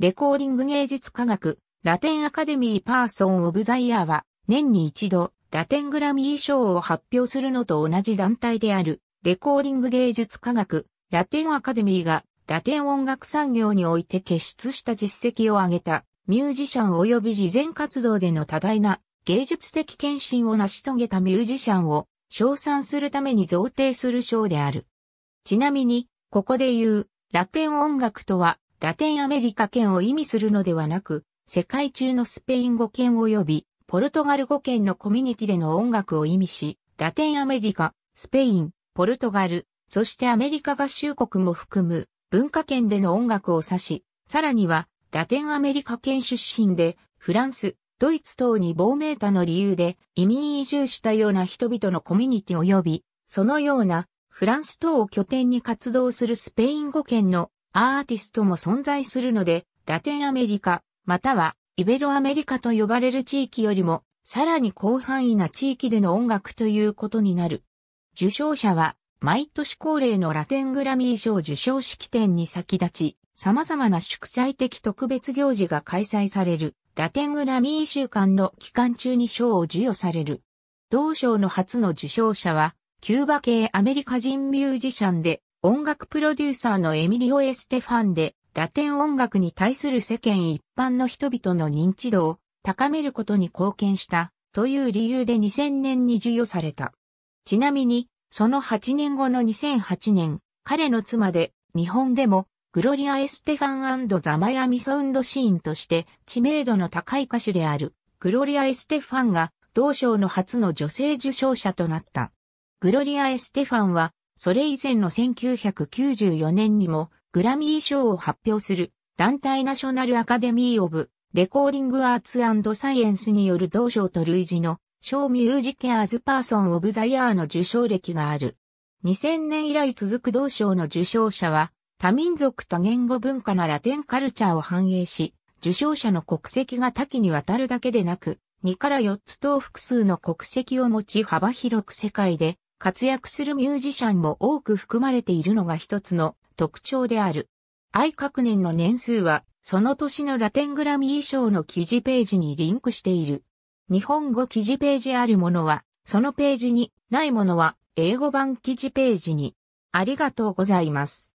レコーディング芸術科学、ラテンアカデミーパーソン・オブ・ザ・イヤーは、年に一度、ラテングラミー賞を発表するのと同じ団体である、レコーディング芸術科学、ラテンアカデミーが、ラテン音楽産業において結出した実績を挙げた、ミュージシャン及び事前活動での多大な芸術的献身を成し遂げたミュージシャンを称賛するために贈呈する賞である。ちなみに、ここで言う、ラテン音楽とは、ラテンアメリカ圏を意味するのではなく、世界中のスペイン語圏及びポルトガル語圏のコミュニティでの音楽を意味し、ラテンアメリカ、スペイン、ポルトガル、そしてアメリカ合衆国も含む文化圏での音楽を指し、さらにはラテンアメリカ圏出身でフランス、ドイツ等に亡命他の理由で移民移住したような人々のコミュニティ及び、そのようなフランス等を拠点に活動するスペイン語圏のアーティストも存在するので、ラテンアメリカ、またはイベロアメリカと呼ばれる地域よりも、さらに広範囲な地域での音楽ということになる。受賞者は、毎年恒例のラテングラミー賞受賞式典に先立ち、様々な祝祭的特別行事が開催される、ラテングラミー週間の期間中に賞を授与される。同賞の初の受賞者は、キューバ系アメリカ人ミュージシャンで、音楽プロデューサーのエミリオ・エステファンで、ラテン音楽に対する世間一般の人々の認知度を高めることに貢献したという理由で2000年に授与された。ちなみに、その8年後の2008年、彼の妻で日本でもグロリア・エステファンザ・マヤミサウンドシーンとして知名度の高い歌手であるグロリア・エステファンが同賞の初の女性受賞者となった。グロリア・エステファンはそれ以前の1994年にもグラミー賞を発表する団体ナショナルアカデミー・オブ・レコーディング・アーツ・サイエンスによる同賞と類似の賞ミュージケアーズ・パーソン・オブ・ザ・イヤーの受賞歴がある。2000年以来続く同賞の受賞者は多民族多言語文化なラテンカルチャーを反映し、受賞者の国籍が多岐にわたるだけでなく、2から4つと複数の国籍を持ち幅広く世界で活躍するミュージシャンも多く含まれているのが一つの特徴である。愛確年の年数は、その年のラテングラミー賞の記事ページにリンクしている。日本語記事ページあるものは、そのページに、ないものは、英語版記事ページに。ありがとうございます。